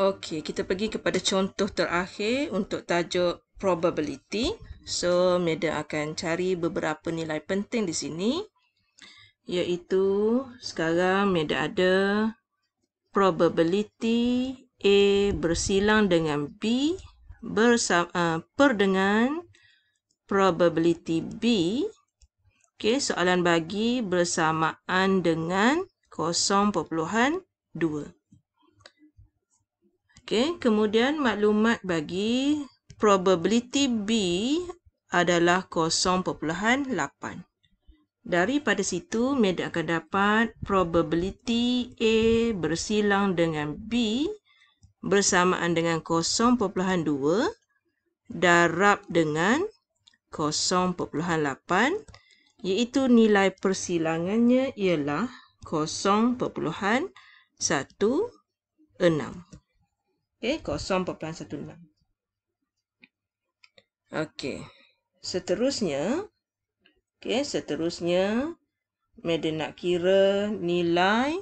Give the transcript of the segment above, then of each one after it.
Okey, kita pergi kepada contoh terakhir untuk tajuk probability. So, Meda akan cari beberapa nilai penting di sini. Iaitu, sekarang Meda ada probability A bersilang dengan B bersama, uh, per dengan probability B. Okey, soalan bagi bersamaan dengan 0.2. Okey, kemudian maklumat bagi probability B adalah 0.8. Daripada situ, media akan dapat probability A bersilang dengan B bersamaan dengan 0.2 darab dengan 0.8 iaitu nilai persilangannya ialah 0.16. Eh, okey, 0.16. Okey. Seterusnya, okey, seterusnya Medan nak kira nilai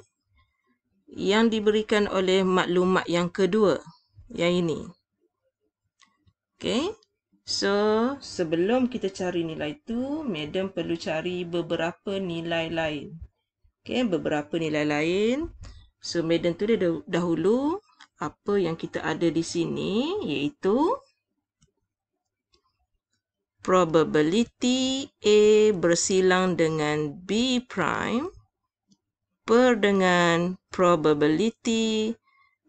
yang diberikan oleh maklumat yang kedua, yang ini. Okey. So, sebelum kita cari nilai tu, Medan perlu cari beberapa nilai lain. Okey, beberapa nilai lain. So, tu tulis dahulu apa yang kita ada di sini iaitu probability A bersilang dengan B prime per dengan probability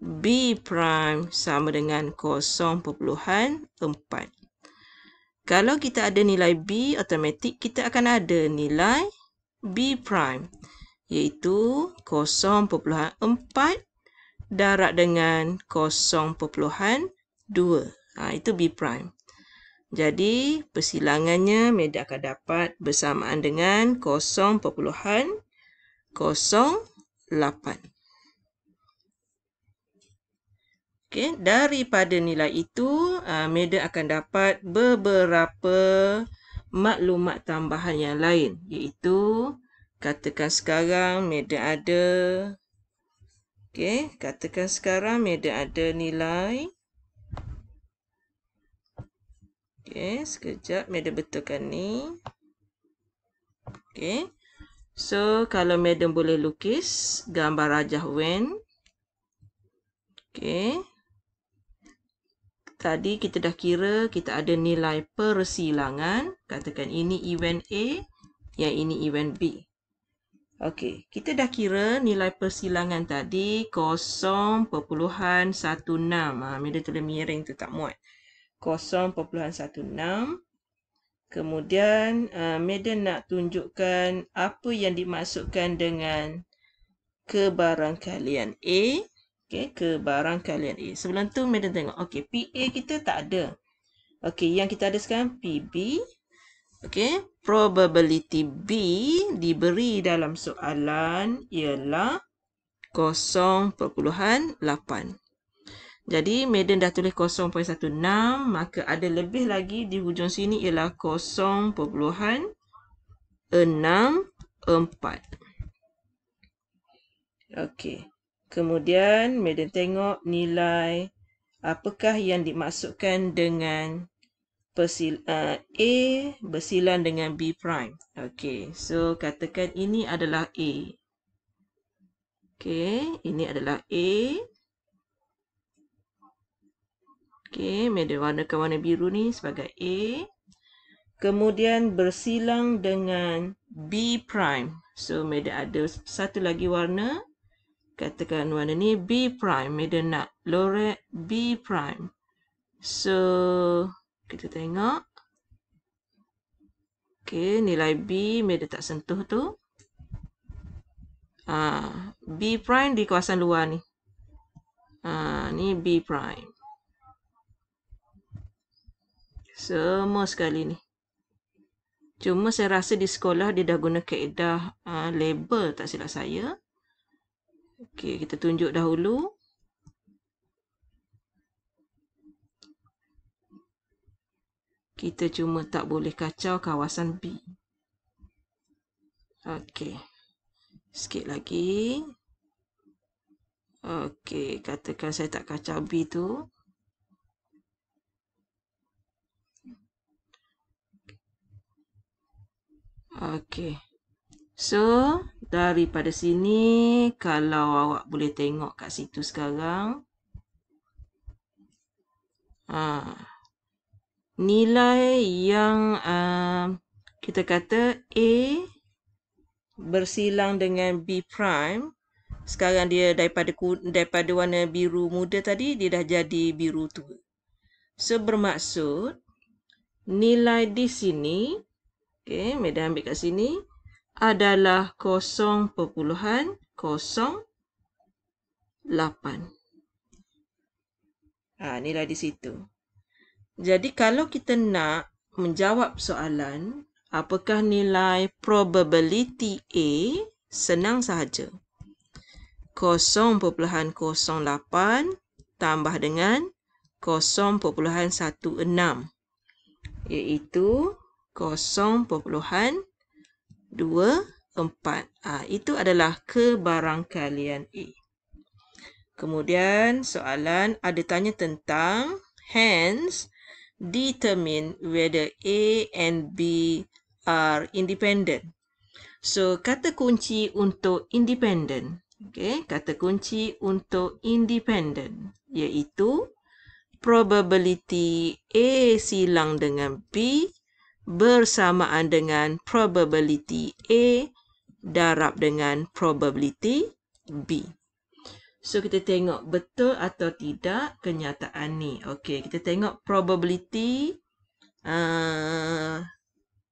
B prime sama dengan 0.4. Kalau kita ada nilai B, automatik kita akan ada nilai B prime iaitu 0.4 darab dengan 0.2. Ha, itu B prime. Jadi persilangannya meda akan dapat bersamaan dengan 0.08. Okay, daripada nilai itu, ha, meda akan dapat beberapa maklumat tambahan yang lain iaitu katakan sekarang meda ada Okey, katakan sekarang media ada nilai. Okey, sekejap media betulkan ni. Okey. So, kalau madam boleh lukis gambar Raja Wen. Okey. Tadi kita dah kira kita ada nilai persilangan. Katakan ini event A, yang ini event B. Okey, kita dah kira nilai persilangan tadi 0.16. Ha, media tulis miring tu tak muat. 0.16. Kemudian uh, media nak tunjukkan apa yang dimasukkan dengan kebarangkalian A. Okey, kebarangkalian A. Sebelum tu media tengok. Okey, PA kita tak ada. Okey, yang kita ada sekarang PB. Okey, probability B diberi dalam soalan ialah 0.8. Jadi, Medan dah tulis 0.16, maka ada lebih lagi di hujung sini ialah 0.64. Okey, kemudian Medan tengok nilai apakah yang dimasukkan dengan 0.8 persil uh, A bersilan dengan B prime. Okey, so katakan ini adalah A. Okey, ini adalah A. Okey, media warnakan warna biru ni sebagai A. Kemudian bersilang dengan B prime. So, media ada satu lagi warna. Katakan warna ni B prime. Media nak loret B prime. So, kita tengok. Okey, nilai B media tak sentuh tu. Ah, B prime di kawasan luar ni. Ah, ni B prime. Semua sekali ni. Cuma saya rasa di sekolah dia dah guna kaedah uh, label tak silap saya. Okey, kita tunjuk dahulu. Kita cuma tak boleh kacau kawasan B. Okey. Sikit lagi. Okey, katakan saya tak kacau B tu. Okey. So, daripada sini, kalau awak boleh tengok kat situ sekarang. Haa. Ah nilai yang uh, kita kata A bersilang dengan B prime sekarang dia daripada daripada warna biru muda tadi dia dah jadi biru tu. so bermaksud nilai di sini okey medan ambil kat sini adalah 0.08 Ah ha, nilai di situ. Jadi kalau kita nak menjawab soalan, apakah nilai probability A? Senang sahaja. 0.08 tambah dengan 0.16 iaitu 0.24. Ha, ah, itu adalah kebarangkalian A. Kemudian soalan ada tanya tentang hence determine whether A and B are independent. So, kata kunci untuk independent. Okay, kata kunci untuk independent iaitu probability A silang dengan B bersamaan dengan probability A darab dengan probability B. So kita tengok betul atau tidak kenyataan ni. Okey, kita tengok probability uh,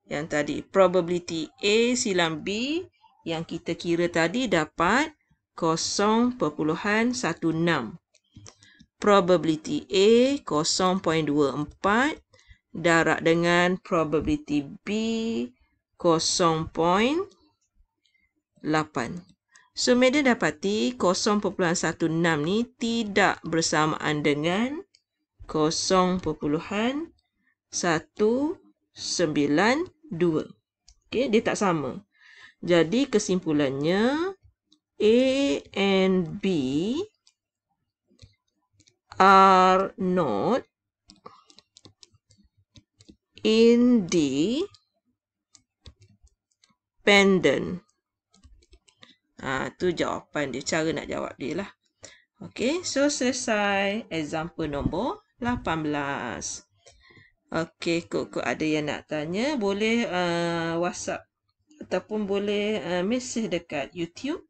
yang tadi. Probability A silam B yang kita kira tadi dapat 0.16. Probability A 0.24 darab dengan probability B 0.8. So, media dapati 0.16 ni tidak bersamaan dengan 0.192. Okay, dia tak sama. Jadi, kesimpulannya A and B are not independent. Ha, tu jawapan dia, cara nak jawab dia lah. Okay, so selesai example nombor 18. Okay, kot-kot ada yang nak tanya, boleh uh, WhatsApp ataupun boleh uh, mesej dekat YouTube.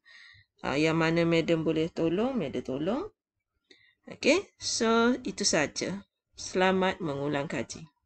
Ha, yang mana madam boleh tolong, madam tolong. Okay, so itu saja. Selamat mengulang kaji.